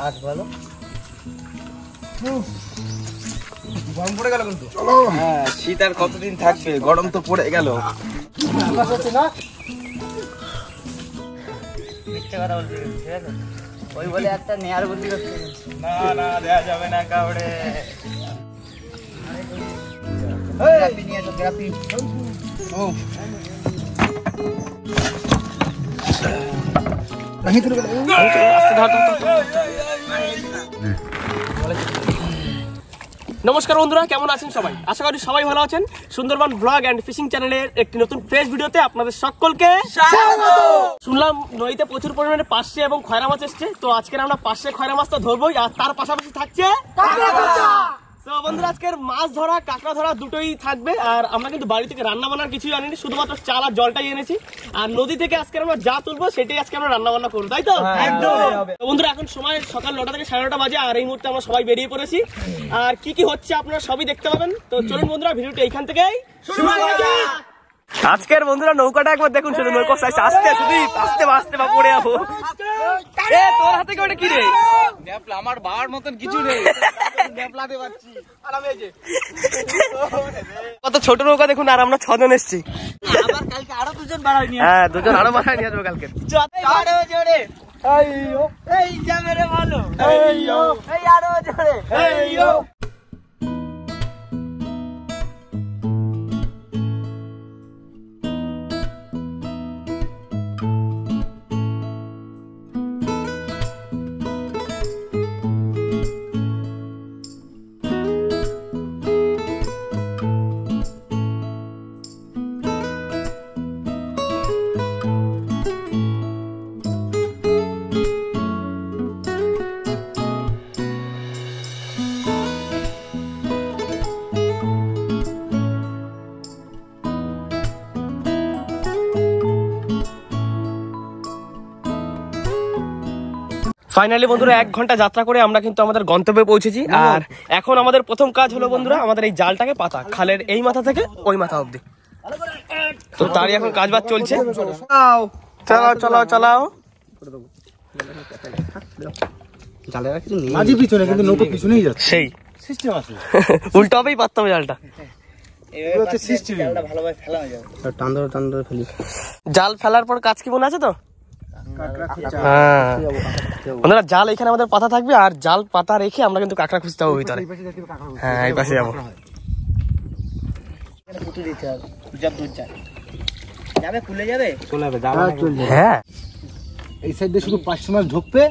কাজ বলো গরম পড়ে গেল কিন্তু চলো হ্যাঁ শীত আর কতদিন থাকবে গরম তো পড়ে গেল না ওই বলে একটা নেয়ার বুদ্ধি করছে না না দেয়া যাবে না কাউড়ে গ্রাফি নমস্কার বন্ধুরা কেমন আছেন সবাই আশা করি সবাই ভালো আছেন সুন্দরবন ব্লগ অ্যান্ড ফিশিং চ্যানেলের একটি নতুন ফ্রেশ ভিডিওতে আপনাদের সকলকে শুনলাম নদীতে প্রচুর পরিমাণে পাশে এবং খয়রা মাছ এসছে তো আজকে আমরা পাশে খয়রা মাছটা ধরবোই আর তার পাশাপাশি থাকছে মাছ ধরা ধরা দুটোই থাকবে আর রান্না শুধুমাত্র আর জলটাই এনেছি আর নদী থেকে আজকে আমরা যা তুলবো সেটাই আজকে আমরা করবো তাই হ্যাঁ, হ্যাঁ, হ্যাঁ, তো বন্ধুরা এখন সময় সকাল নটা থেকে সাড়ে নটা বাজে আর এই মুহূর্তে আমরা সবাই বেরিয়ে পড়েছি আর কি কি হচ্ছে আপনারা সবই দেখতে পাবেন তো চলুন বন্ধুরা ভিডিওটা এইখান থেকে শুরু আজকের বন্ধুরা নৌকাটা একবার দেখুন শুধু নৌকা সাইজ আস্তে শুধু আস্তে আস্তে বা পড়ে যাবো তোর হাতে কেউ কি রে আমার বার মতন কিছু নেই কত ছোট নৌকা দেখুন আর আমরা ছজন এসেছি কালকে আরো দুজন হ্যাঁ দুজন আরো বাড়াই নিয়ে কালকে ভালো ফাইনালি বন্ধুরা এক ঘন্টা যাত্রা করে আমরা কিন্তু আমাদের গন্তব্যে পৌঁছেছি আর এখন আমাদের প্রথম কাজ হলো বন্ধুরা আমাদের এই জালটাকে পাতা খালের এই মাথা থেকে ওই মাথা অব্দি তো তারই এখন কাজ বাজ চলছে চালাও চালাও চালাও পারতাম জালটা জাল ফেলার পর কাজ কি মনে আছে তো ওনারা হ্যাঁ। জাল এখানে আমাদের পাতা থাকবে আর জাল পাতা রেখে আমরা কিন্তু কাঁকড়া খুঁজতে হবে ভিতরে হ্যাঁ এই পাশে যাবো হ্যাঁ, হ্যাঁ। শুধু মাছ ঢুকবে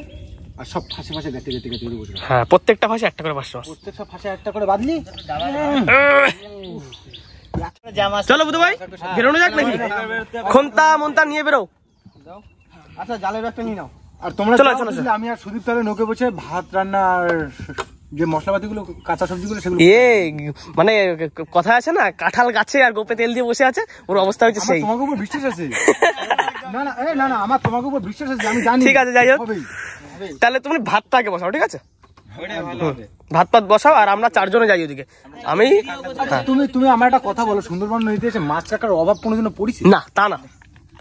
আর সব ফাঁসে হ্যাঁ প্রত্যেকটা ফাঁসে একটা করে পাঁচশো প্রত্যেকটা ফাঁসে একটা করে বাঁধলি চলো খন্তা মন্তা নিয়ে বেরো আচ্ছা জালের একটা নিয়ে নাও আর তোমরা চলো চলো আমি আর সুদীপ তাহলে নৌকে বসে ভাত রান্না আর যে মশলাপাতিগুলো কাঁচা সবজিগুলো সেগুলো এ মানে কথা আছে না কাঁঠাল গাছে আর গোপে তেল দিয়ে বসে আছে ওর অবস্থা হচ্ছে সেই তোমার উপর বিশ্বাস আছে না না এ না না আমার তোমার উপর বিশ্বাস আছে আমি জানি ঠিক আছে যাই হোক তাহলে তুমি ভাতটা আগে বসাও ঠিক আছে হ্যাঁ, ভাত পাত বসাও আর আমরা চারজনে যাই ওদিকে আমি আচ্ছা, তুমি তুমি আমার একটা কথা বলো সুন্দরবন নদীতে এসে মাছ কাকার অভাব কোনোদিনও পড়িস না তা না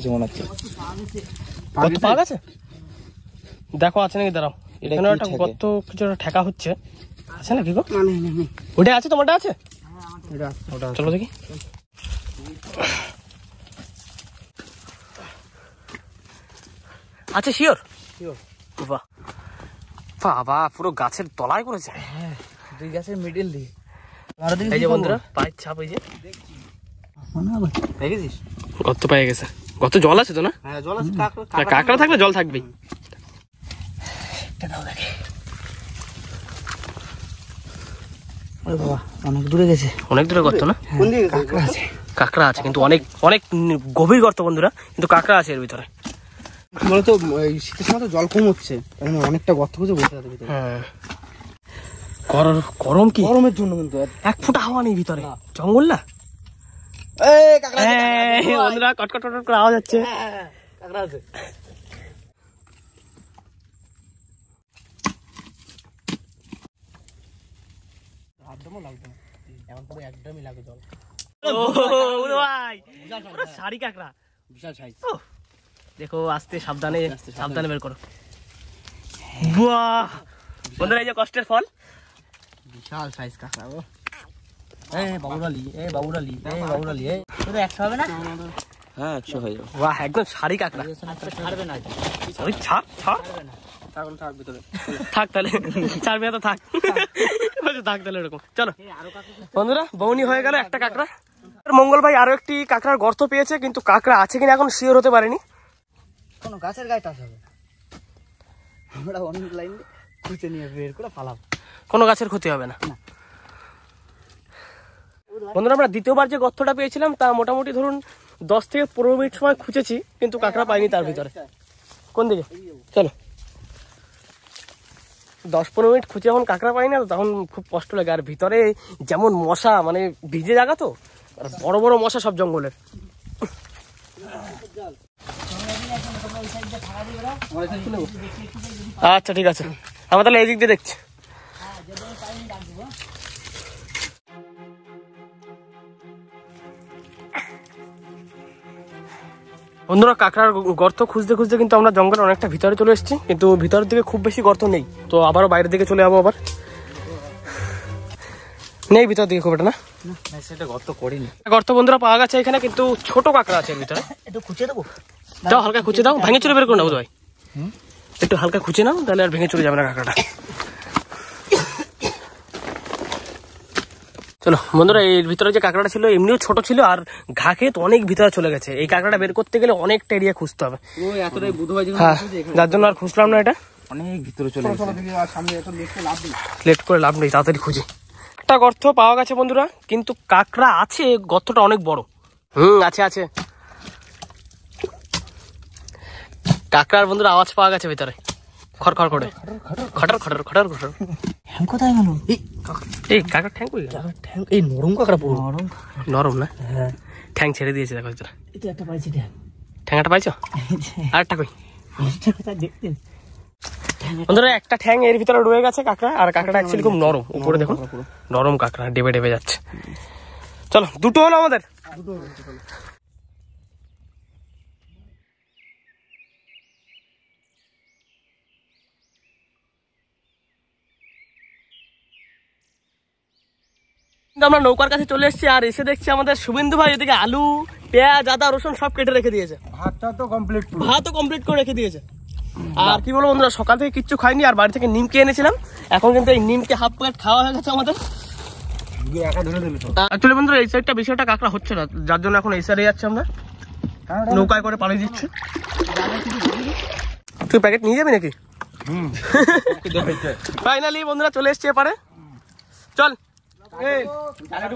কিছু মনে হচ্ছে কত পা দেখো আছে নাকি দাঁড়াও এখানে একটা গত কিছু একটা ঠেকা হচ্ছে আছে নাকি গো ওটা আছে তোমারটা আছে চলো দেখি আছে শিওর বাহ বাবা পুরো গাছের তলায় করেছে হ্যাঁ দুই গাছের মিডিল দিয়ে এই যে বন্ধুরা পায়ের ছাপ ওই যে দেখেছিস গর্ত পায়ে গেছে কত জল আছে তো না হ্যাঁ, কাঁকড়া থাকলে জল থাকবেই হ্যাঁ, কাঁকড়া আছে কিন্তু অনেক অনেক গভীর গর্ত বন্ধুরা কিন্তু কাঁকড়া আছে এর ভিতরে তো শীতের সময় তো জল কম মানে অনেকটা গর্ত হ্যাঁ। গরম কি গরমের জন্য এক হাওয়া নেই ভিতরে জঙ্গল না দেখো আস্তে সাবধানে সাবধানে বের করো বন্ধুরা এই যে কষ্টের ফল বিশাল সাইজ কাঁকড়া বন্ধুরা বৌনি হয়ে গেল একটা কাঁকড়া মঙ্গল ভাই আরো একটি কাঁকড়ার গর্ত পেয়েছে কিন্তু কাঁকড়া আছে কিনা এখন শিওর হতে পারেনি কোনো গাছের গায়ে টাচ হবে আমরা অনেক লাইন খুঁজে নিয়ে বের করে পালাবো কোনো গাছের ক্ষতি হবে না বন্ধুরা আমরা দ্বিতীয়বার যে গর্তটা পেয়েছিলাম তা মোটামুটি ধরুন দশ থেকে পনেরো মিনিট সময় খুঁজেছি কিন্তু হ্যাঁ, কাঁকড়া পাইনি তার ভিতরে কোন দিকে চলো দশ পনেরো মিনিট খুঁজে যখন কাঁকড়া পাই না তখন খুব কষ্ট লাগে আর ভিতরে যেমন মশা মানে ভিজে জায়গা তো আর বড় বড় মশা সব জঙ্গলের আচ্ছা ঠিক আছে আমরা তাহলে এই দিক দিয়ে দেখছি বন্ধুরা কাঁকড়ার গর্ত খুঁজতে খুঁজতে কিন্তু আমরা জঙ্গলে অনেকটা ভিতরে চলে এসেছি কিন্তু ভিতরের দিকে খুব বেশি গর্ত নেই তো আবারও বাইরের দিকে চলে যাবো আবার নেই ভিতর দিকে খুব একটা না গর্ত বন্ধুরা পাওয়া গেছে এখানে কিন্তু ছোট কাঁকড়া আছে ভিতরে একটু খুঁজে দেবো দাও হালকা খুঁজে দাও ভেঙে চলে বের করে নেবো ভাই একটু হালকা খুঁজে নাও তাহলে আর ভেঙে চলে যাবে না কাঁকড়াটা চলো বন্ধুরা এর ভিতরে যে কাঁকড়াটা ছিল এমনিও ছোট ছিল আর ঘা খেয়ে তো অনেক ভিতরে চলে গেছে এই কাঁকড়াটা বের করতে গেলে অনেকটা এরিয়া খুঁজতে হবে হ্যাঁ যার জন্য আর খুঁজলাম না এটা ভিতরে লেট করে লাভ নেই তাড়াতাড়ি খুঁজে একটা গর্ত পাওয়া গেছে বন্ধুরা কিন্তু কাঁকড়া আছে গর্তটা অনেক বড় হুম আছে আছে কাঁকড়ার বন্ধুরা আওয়াজ পাওয়া গেছে ভিতরে খড়খড় করে খটর খটর খটর খটর ঠ্যাং কোথায় গেল এই কাকার ঠ্যাং ঠ্যাং এই নরম কাকার পুরো নরম নরম না হ্যাঁ ঠ্যাং ছেড়ে দিয়েছে দেখো এটা একটা পাইছি ঠ্যাং ঠ্যাংটা পাইছো আরেকটা কই বন্ধুরা একটা ঠ্যাং এর ভিতরে রয়ে গেছে কাঁকড়া আর কাঁকড়া অ্যাকচুয়ালি খুব নরম উপরে দেখুন নরম কাঁকড়া ডেবে ডেবে যাচ্ছে চলো দুটো হলো আমাদের কিন্তু আমরা নৌকার কাছে চলে এসেছি আর এসে দেখছি আমাদের শুভেন্দু ভাই এদিকে আলু পেঁয়াজ আদা রসুন সব কেটে রেখে দিয়েছে ভাতটা তো কমপ্লিট ভাতও কমপ্লিট করে রেখে দিয়েছে আর কি বলবো বন্ধুরা সকাল থেকে কিচ্ছু খাইনি আর বাড়ি থেকে নিমকে এনেছিলাম এখন কিন্তু এই নিমকে হাফ প্লেট খাওয়া হয়ে গেছে আমাদের অ্যাকচুয়ালি বন্ধুরা এই সাইডটা হচ্ছে না যার জন্য এখন এই সাইডে যাচ্ছি আমরা নৌকায় করে পালিয়ে দিচ্ছি তুই প্যাকেট নিয়ে যাবি নাকি ফাইনালি বন্ধুরা চলে চল খাওয়ার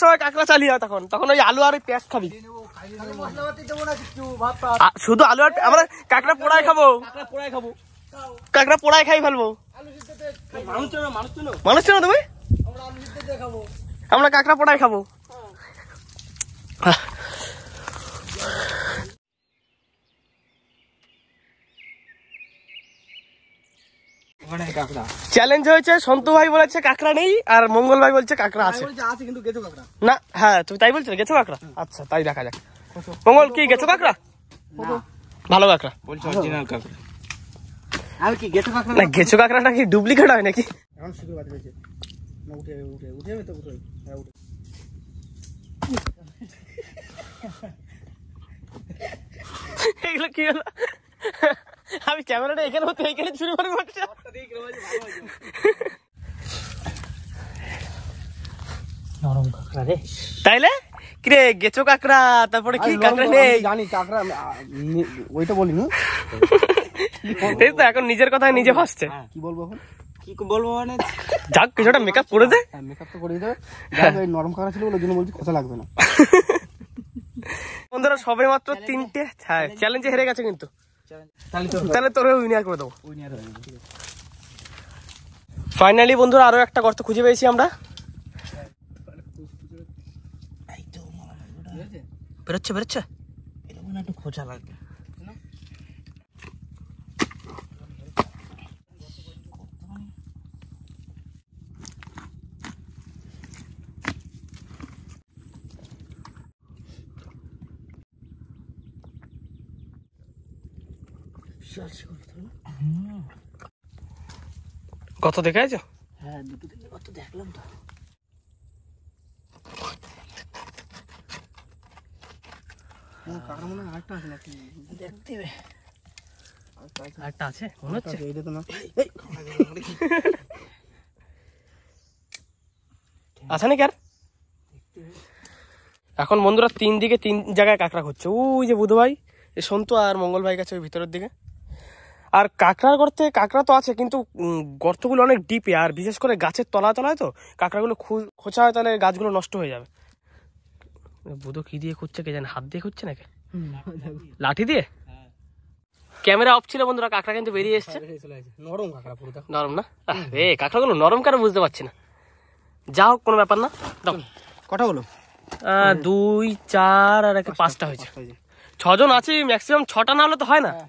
সময় কাঁকড়া চালিয়ে তখন তখন ওই আলু আর পেঁয়াজ খাবি শুধু আলু আর আমরা কাঁকড়া পোড়াই খাবো কাঁকড়া পোড়াই খাই ফেলবো মানুষ চেনো তুমি আমরা কাঁকড়া পোড়াই খাবো চ্যালেঞ্জ হয়েছে সন্তু ভাই বলেছে কাঁকড়া নেই আর মঙ্গল ভাই বলছে কাঁকড়া আছে না হ্যাঁ তুমি তাই বলছো গেছো কাঁকড়া হ্যাঁ। আচ্ছা তাই দেখা যাক মঙ্গল কি গেছো কাঁকড়া ভালো কাঁকড়া বলছো অরিজিনাল কাঁকড়া আর কি গেছো কাঁকড়া না গেছো কাঁকড়া নাকি ডুপ্লিকেট হয় নাকি এখন শুধু বাদ হ্যাঁ, কি আমি ক্যামেরাটা এখানে হতে এখানে শুরু করে রে তাইলে কিরে গেছো কাঁকড়া তারপরে কি কাঁকড়া নেই জানি কাঁকড়া ওইটা বলিনি এই তো এখন নিজের কথা নিজে হাসছে হ্যাঁ, কি বলবো এখন কি বলবো মানে যাক কিছুটা মেকআপ করে দে মেকআপ হ্যাঁ, তো করে দিতে হবে নরম করা ছিল ওই জন্য বলছি কথা লাগবে না বন্ধুরা সবে মাত্র তিনটে হ্যাঁ চ্যালেঞ্জে হেরে গেছে কিন্তু তাহলে তোর উইনার করে দেবো ফাইনালি বন্ধুরা আরো একটা গর্ত খুঁজে পেয়েছি আমরা বেরোচ্ছে বেরোচ্ছে খোঁজা লাগবে কত দেখে হ্যাঁ, থেকে কত আছে না আছে নাকি আর এখন বন্ধুরা তিন দিকে তিন জায়গায় কাঁকড়া করছে ওই যে বুধ ভাই সন্তু আর মঙ্গল ভাই কাছে ওই ভিতরের দিকে আর কাঁকড়ার গর্তে কাঁকড়া তো আছে কিন্তু গর্তগুলো অনেক ডিপে আর বিশেষ করে গাছের তলা তলায় তো কাঁকড়াগুলো খোঁচা হয় তাহলে গাছগুলো নষ্ট হয়ে যাবে বুধো কি দিয়ে খুঁজছে কে জানে হাত দিয়ে খুঁজছে নাকি লাঠি দিয়ে ক্যামেরা অফ ছিল বন্ধুরা কাঁকড়া কিন্তু বেরিয়ে এসছে নরম কাঁকড়া নরম না এ কাঁকড়াগুলো নরম কেন বুঝতে পারছি না যা হোক কোনো ব্যাপার না কটা হলো দুই চার আর একটা পাঁচটা হয়েছে ছজন আছি ম্যাক্সিমাম ছটা না হলে তো হয় না হ্যাঁ।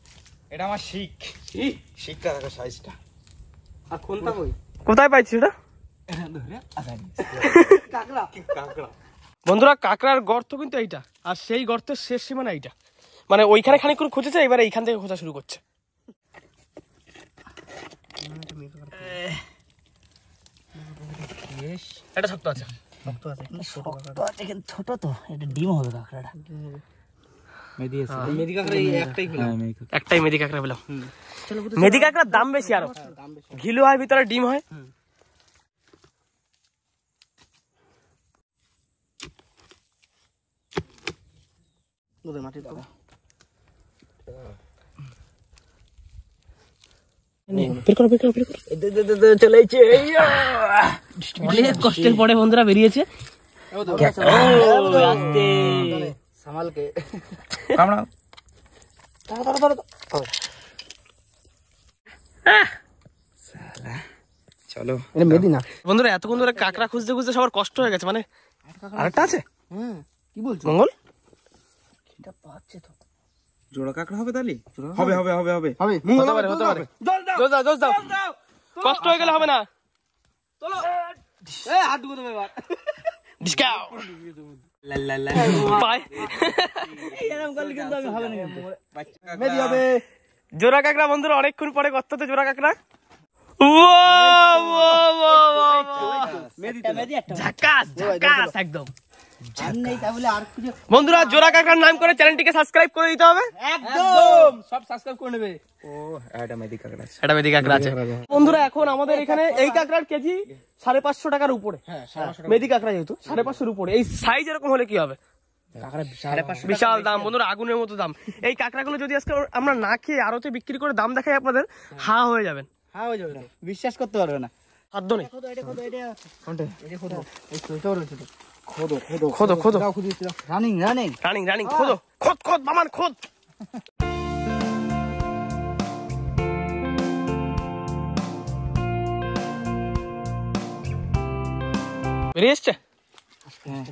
এটা আমার শিখ শিখটা দেখো সাইজটা আর কোনটা বই কোথায় পাইছি এটা বন্ধুরা কাকড়ার গর্ত কিন্তু এইটা আর সেই গর্তের শেষ সীমানা এইটা মানে ওইখানে খানিক্ষণ খুঁজেছে এবারে এইখান থেকে খোঁজা শুরু করছে এটা শক্ত আছে শক্ত আছে ছোট তো এটা ডিম হবে কাঁকড়াটা হ্যাঁ। হ্যাঁ, একটাই হ্যাঁ, মেদি কাঁকড়া পেলাম মেদি কাঁকড়ার দাম বেশি আরো ঘিলু হয় ভিতরে ডিম হয় অনেক কষ্টের পরে বন্ধুরা বেরিয়েছে সামাল কে কামড়াও ধরো ধরো ধরো চলো এটা মেদি না বন্ধুরা এতক্ষণ ধরে কাকড়া খুঁজতে খুঁজতে সবার কষ্ট হয়ে গেছে মানে আরেকটা আছে হুম কি বলছো মঙ্গল এটা পাচ্ছে তো জোড়া কাকড়া হবে তাহলে হবে হবে হবে হবে হবে হতে পারে হতে পারে জল দাও জল দাও জল দাও কষ্ট হয়ে গেলে হবে না চলো এ হাত ডুবে দেবে এবার ডিসকাউন্ট জোড়া কাকড়া বন্ধুরা অনেকক্ষণ পরে তো জোড়া কাকড়া ঝাকাস একদম বন্ধুরা জোড়া কাকার নাম করে চ্যানেলটিকে সাবস্ক্রাইব করে দিতে হবে একদম সব সাবস্ক্রাইব করে নেবে বন্ধুরা এখন আমাদের এখানে এই কেজি সাড়ে পাঁচশো টাকার উপরে মেদি যেহেতু সাড়ে পাঁচশোর উপরে এই সাইজ এরকম হলে কি হবে বিশাল দাম বন্ধুরা আগুনের মতো দাম এই কাঁকড়া গুলো যদি আজকে আমরা না খেয়ে আরতে বিক্রি করে দাম দেখাই আপনাদের হা হয়ে যাবেন হা হয়ে যাবেন বিশ্বাস করতে পারবে না নেই খোদো খোদো খোদো খোদো রানিং রানিং রানিং রানিং খোদো খোদ খোদ মামান খোদ বেরিয়ে এসছে হ্যাঁ,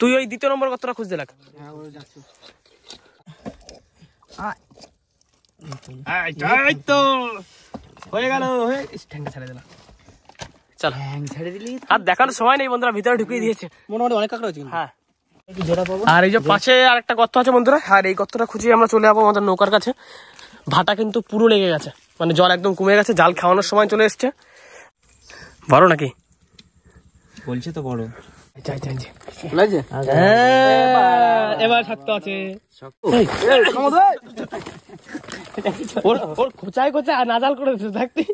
তুই ওই দ্বিতীয় নম্বর কতটা খুঁজতে লাগ হ্যাঁ, হয়ে গেল ঠ্যাঙ্গা ছেড়ে দিলাম আর দেখানোর সময় নেই বন্ধুরা ভিতরে ঢুকিয়ে দিয়েছে মনে অনেক হ্যাঁ আর এই যে পাশে আর একটা গর্ত আছে বন্ধুরা আর এই গর্তটা খুঁজে আমরা চলে যাবো আমাদের নৌকার কাছে ভাটা কিন্তু পুরো লেগে গেছে মানে জল একদম কমে গেছে জাল খাওয়ানোর সময় চলে এসছে বড় নাকি বলছে তো বড় হ্যাঁ, এবার শক্ত আছে খোঁচায় খোঁচায় নাজাল করে থাকতি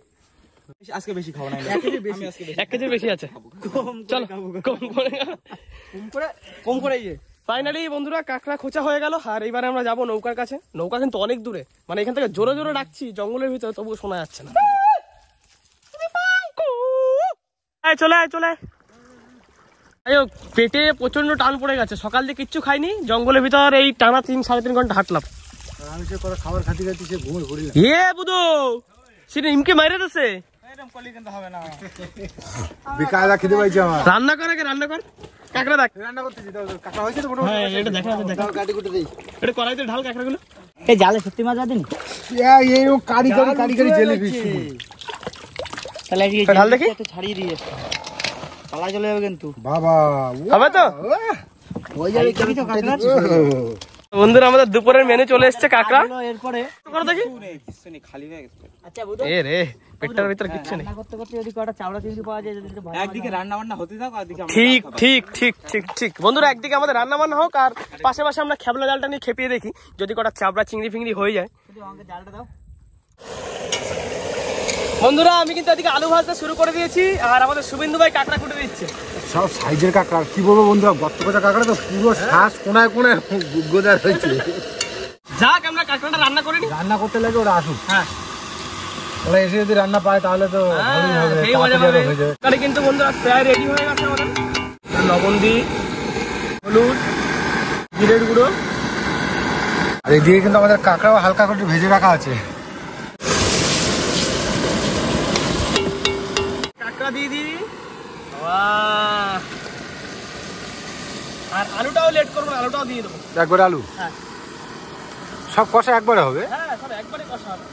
আজকে বেশি খাবো না এক বেশি আছে চলো কম করে কম করে কম করে ইয়ে ফাইনালি বন্ধুরা কাঁকড়া খোঁচা হয়ে গেল আর এইবারে আমরা যাবো নৌকার কাছে নৌকা কিন্তু অনেক দূরে মানে এখান থেকে জোরে জোরে ডাকছি জঙ্গলের ভিতরে তবুও শোনা যাচ্ছে না চলে আয় চলে আয় পেটে প্রচন্ড টান পড়ে গেছে সকাল দিয়ে কিচ্ছু খাইনি জঙ্গলের ভিতর এই টানা তিন সাড়ে তিন ঘন্টা হাঁটলাম খাবার খাতে খাতে সে ঘুমে ঘুরি ইয়ে বুধু সেটা ইমকে মারে দিছে রান্না রান্না কর বন্ধুরা আমাদের দুপুরের মেনু চলে এসেছে কাঁকড়া এরপরে দেখি খালি হয়ে গেছে আচ্ছা রে পেটটার ভিতর হ্যাঁ, কিচ্ছু নেই রান্না বান্না ঠিক ঠিক ঠিক ঠিক ঠিক বন্ধুরা একদিকে আমাদের রান্না বান্না হোক আর পাশে পাশে আমরা খেবলা জালটা নিয়ে খেপিয়ে দেখি যদি কটা চাবড়া চিংড়ি ফিংড়ি হয়ে যায় বন্ধুরা আমি কিন্তু এদিকে আলু ভাজতে শুরু করে দিয়েছি আর আমাদের শুভেন্দু ভাই কাঁকড়া কুটে দিচ্ছে সব সাইজের কাঁকড়া কি বলবো বন্ধুরা গর্ত কথা কাঁকড়া তো পুরো শ্বাস কোনায় কোনায় গোদার হয়েছে যাক আমরা কাঁকড়াটা রান্না করিনি রান্না করতে লাগে ওরা আসুক হ্যাঁ তাহলে এসে যদি রান্না পায় তাহলে তো হ্যাঁ, কিন্তু বন্ধুরা প্রায় রেডি হয়ে গেছে দিই হলুদ জিরের গুঁড়ো আর এদিকে কিন্তু আমাদের কাঁকড়াও হালকা করে ভেজে রাখা আছে আলুটাও লেট করবো আলুটাও আলু হ্যাঁ সব কষা একবারে হবে হ্যাঁ হবে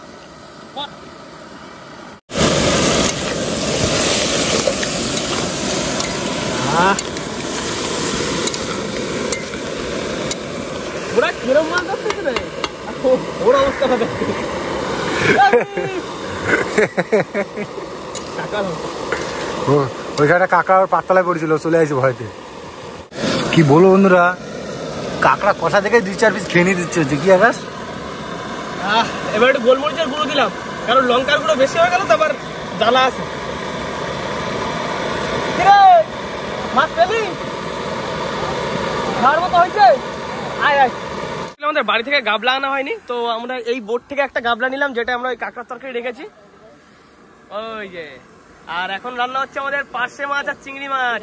Ah. Bırak kırılmaz da sıkıntı. Orası kadar da ওইখানে কাঁকড়া ওর পাতলায় পড়েছিল চলে আসি ভয়তে কি বলো বন্ধুরা কাঁকড়া কথা থেকে দুই চার পিস খেয়ে নিয়ে দিচ্ছে হচ্ছে কি আকাশ এবার একটু গোলমরিচের গুঁড়ো দিলাম কারণ লঙ্কার গুঁড়ো বেশি হয়ে গেল তো আবার জ্বালা আছে মাছ মতো হয়েছে আমাদের বাড়ি থেকে গাবলা আনা হয়নি তো আমরা এই বোট থেকে একটা গাবলা নিলাম যেটা আমরা ওই কাঁকড়ার তরকারি রেখেছি ওই যে আর এখন রান্না হচ্ছে আমাদের পার্শে মাছ আর চিংড়ি মাছ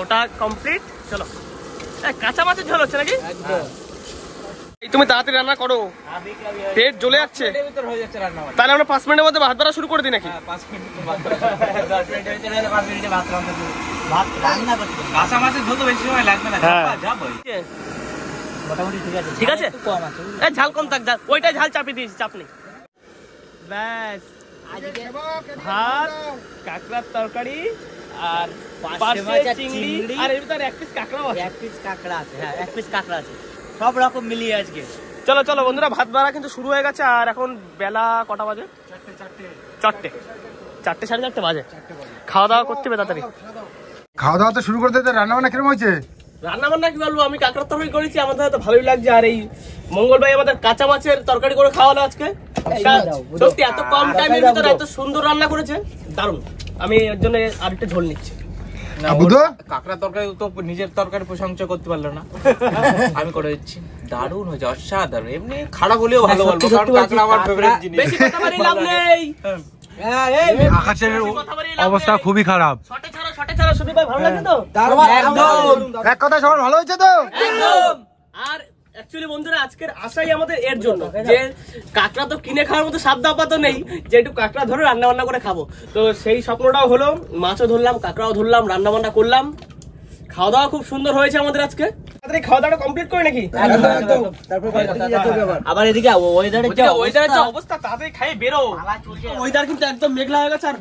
ওটা কমপ্লিট চলো কাঁচা মাছের ঝোল হচ্ছে নাকি তুমি তাড়াতাড়ি রান্না করো পেট জ্বলে যাচ্ছে তাহলে আমরা পাঁচ মিনিটের মধ্যে ভাত ধরা শুরু করে দিই নাকি হ্যাঁ, হ্যাঁ। ঠিক ঝাল কম থাক ওইটাই ঝাল চাপিয়ে দিয়েছি চাপ নেই ব্যাস ভাত কাঁকড়ার তরকারি আর পাশে চিংড়ি আর এক পিস কাঁকড়াও এক পিস কাঁকড়া আছে হ্যাঁ এক পিস কাঁকড়া আছে সব রকম মিলিয়ে আজকে চলো চলো বন্ধুরা ভাত বাড়া কিন্তু শুরু হয়ে গেছে আর এখন বেলা কটা বাজে চারটে চারটে সাড়ে চারটে বাজে খাওয়া দাওয়া করতে হবে তাড়াতাড়ি খাওয়া দাওয়া তো শুরু করে দিতে রান্না বান্না কিরম হয়েছে রান্না বান্না কি বলবো আমি কাঁকড়ার তরকারি করেছি আমাদের তো ভালোই লাগছে আর এই মঙ্গল ভাই আমাদের কাঁচা মাছের তরকারি করে খাওয়ালো আজকে সত্যি এত কম হ্যাঁ, টাইমের ভিতরে এত সুন্দর রান্না করেছে দারুণ আমি এর জন্য আরেকটা ঝোল নিচ্ছি কাঁকড়া তরকারি তো নিজের তরকারি প্রশংসা করতে না আমি করে দিচ্ছি অসাধারণ এমনি খারাপ হলেও ভালো হ্যাঁ, আকাশের অবস্থা খুবই খারাপ হ্যাঁ, এক কথা সবার ভালো হয়েছে তো আর খুব সুন্দর হয়েছে আমাদের আজকে খাওয়া দাওয়া কমপ্লিট করে নাকি আবার এদিকে অবস্থা ওয়েদার কিন্তু একদম মেঘলা হয়ে গেছে আর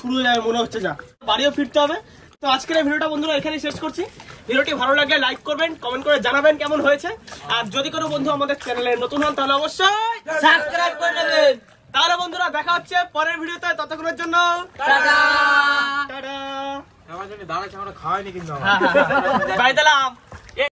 শুরু মনে হচ্ছে যা বাড়িও ফিরতে হবে তো আজকের ভিডিওটা বন্ধুরা এখানেই শেষ করছি ভিডিওটি ভালো লাগলে লাইক করবেন কমেন্ট করে জানাবেন কেমন হয়েছে আর যদি কোনো বন্ধু আমাদের চ্যানেলে নতুন হন তাহলে অবশ্যই সাবস্ক্রাইব করে নেবেন তাহলে বন্ধুরা দেখা হচ্ছে পরের ভিডিওতে ততক্ষণের জন্য টাটা টাটা আমার জন্য দাঁড়া খাওয়ায়নি কিন্তু হ্যাঁ, হ্যাঁ, হ্যাঁ। বাই দিলাম